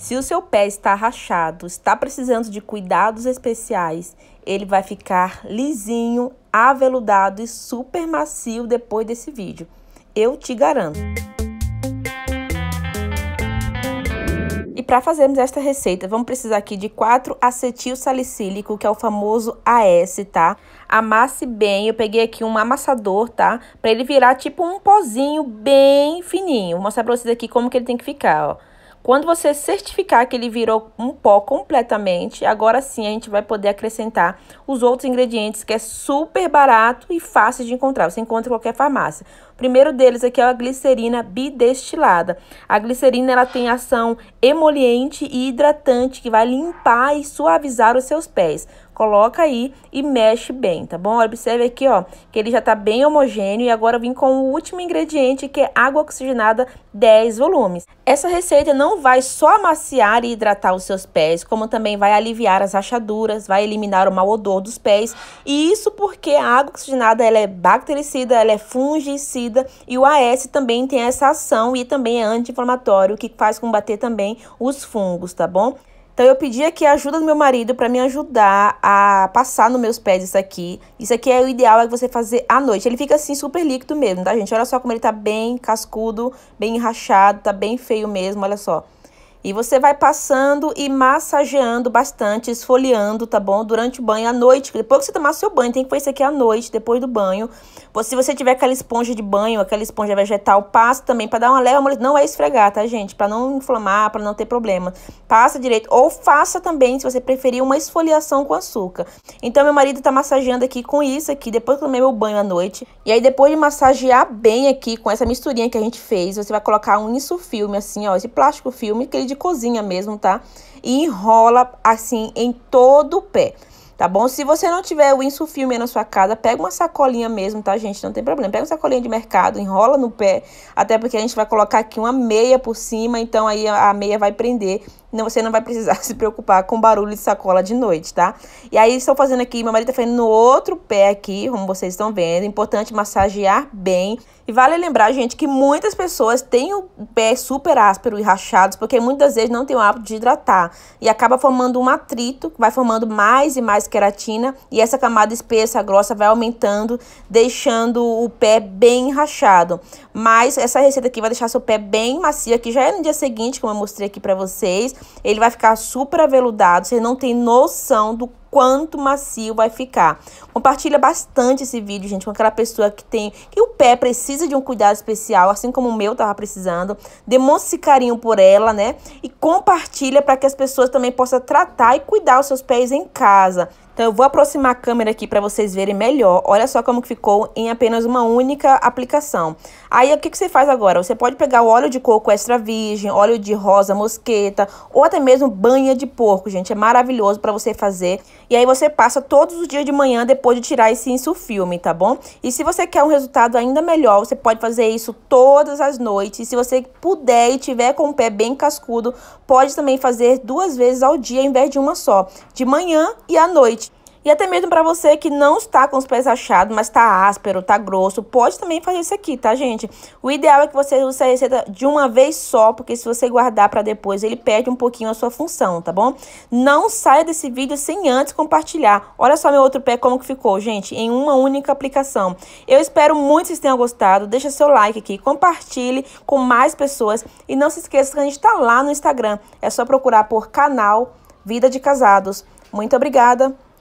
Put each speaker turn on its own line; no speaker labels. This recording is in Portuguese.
Se o seu pé está rachado, está precisando de cuidados especiais, ele vai ficar lisinho, aveludado e super macio depois desse vídeo. Eu te garanto. E para fazermos esta receita, vamos precisar aqui de 4 acetil salicílico, que é o famoso AS, tá? Amasse bem, eu peguei aqui um amassador, tá? Para ele virar tipo um pozinho bem fininho. Vou mostrar para vocês aqui como que ele tem que ficar, ó. Quando você certificar que ele virou um pó completamente, agora sim a gente vai poder acrescentar os outros ingredientes que é super barato e fácil de encontrar. Você encontra em qualquer farmácia. O primeiro deles aqui é a glicerina bidestilada. A glicerina ela tem ação emoliente e hidratante que vai limpar e suavizar os seus pés. Coloca aí e mexe bem, tá bom? Observe aqui, ó, que ele já tá bem homogêneo e agora eu vim com o último ingrediente, que é água oxigenada 10 volumes. Essa receita não vai só amaciar e hidratar os seus pés, como também vai aliviar as rachaduras, vai eliminar o mau odor dos pés. E isso porque a água oxigenada ela é bactericida, ela é fungicida e o AS também tem essa ação e também é anti-inflamatório, que faz combater também os fungos, tá bom? Então eu pedi aqui a ajuda do meu marido para me ajudar a passar nos meus pés isso aqui. Isso aqui é o ideal é você fazer à noite. Ele fica assim super líquido mesmo, tá gente? Olha só como ele tá bem cascudo, bem rachado, tá bem feio mesmo, olha só. E você vai passando e massageando bastante, esfoliando, tá bom? Durante o banho à noite. Depois que você tomar seu banho, tem que fazer isso aqui à noite, depois do banho. Se você tiver aquela esponja de banho, aquela esponja vegetal, passa também para dar uma leve Não é esfregar, tá, gente? Para não inflamar, para não ter problema. Passa direito. Ou faça também, se você preferir, uma esfoliação com açúcar. Então, meu marido tá massageando aqui com isso aqui, depois que eu tomei meu banho à noite. E aí, depois de massagear bem aqui com essa misturinha que a gente fez, você vai colocar um insufilme assim, ó, esse plástico filme que ele de cozinha mesmo, tá? E enrola assim em todo o pé tá bom? Se você não tiver o insufilme na sua casa, pega uma sacolinha mesmo, tá, gente? Não tem problema. Pega uma sacolinha de mercado, enrola no pé, até porque a gente vai colocar aqui uma meia por cima, então aí a meia vai prender não, você não vai precisar se preocupar com barulho de sacola de noite, tá? E aí, estou fazendo aqui, meu marido está fazendo no outro pé aqui, como vocês estão vendo. Importante massagear bem. E vale lembrar, gente, que muitas pessoas têm o pé super áspero e rachado, porque muitas vezes não tem o hábito de hidratar. E acaba formando um atrito, vai formando mais e mais queratina. E essa camada espessa, grossa, vai aumentando, deixando o pé bem rachado. Mas essa receita aqui vai deixar seu pé bem macio, que já é no dia seguinte, como eu mostrei aqui pra vocês ele vai ficar super aveludado, você não tem noção do quanto macio vai ficar. Compartilha bastante esse vídeo, gente, com aquela pessoa que tem que o pé precisa de um cuidado especial, assim como o meu tava precisando. Demonstre esse carinho por ela, né? E compartilha para que as pessoas também possam tratar e cuidar os seus pés em casa. Então eu vou aproximar a câmera aqui para vocês verem melhor. Olha só como que ficou em apenas uma única aplicação. Aí o que, que você faz agora? Você pode pegar o óleo de coco extra virgem, óleo de rosa mosqueta ou até mesmo banha de porco, gente. É maravilhoso para você fazer. E aí você passa todos os dias de manhã depois de tirar esse insufilme, tá bom? E se você quer um resultado ainda melhor, você pode fazer isso todas as noites. E se você puder e tiver com o pé bem cascudo, pode também fazer duas vezes ao dia em vez de uma só. De manhã e à noite. E até mesmo para você que não está com os pés achados, mas está áspero, está grosso, pode também fazer isso aqui, tá, gente? O ideal é que você use a receita de uma vez só, porque se você guardar para depois, ele perde um pouquinho a sua função, tá bom? Não saia desse vídeo sem antes compartilhar. Olha só meu outro pé como que ficou, gente, em uma única aplicação. Eu espero muito que vocês tenham gostado. Deixa seu like aqui, compartilhe com mais pessoas e não se esqueça que a gente está lá no Instagram. É só procurar por canal Vida de Casados. Muito obrigada!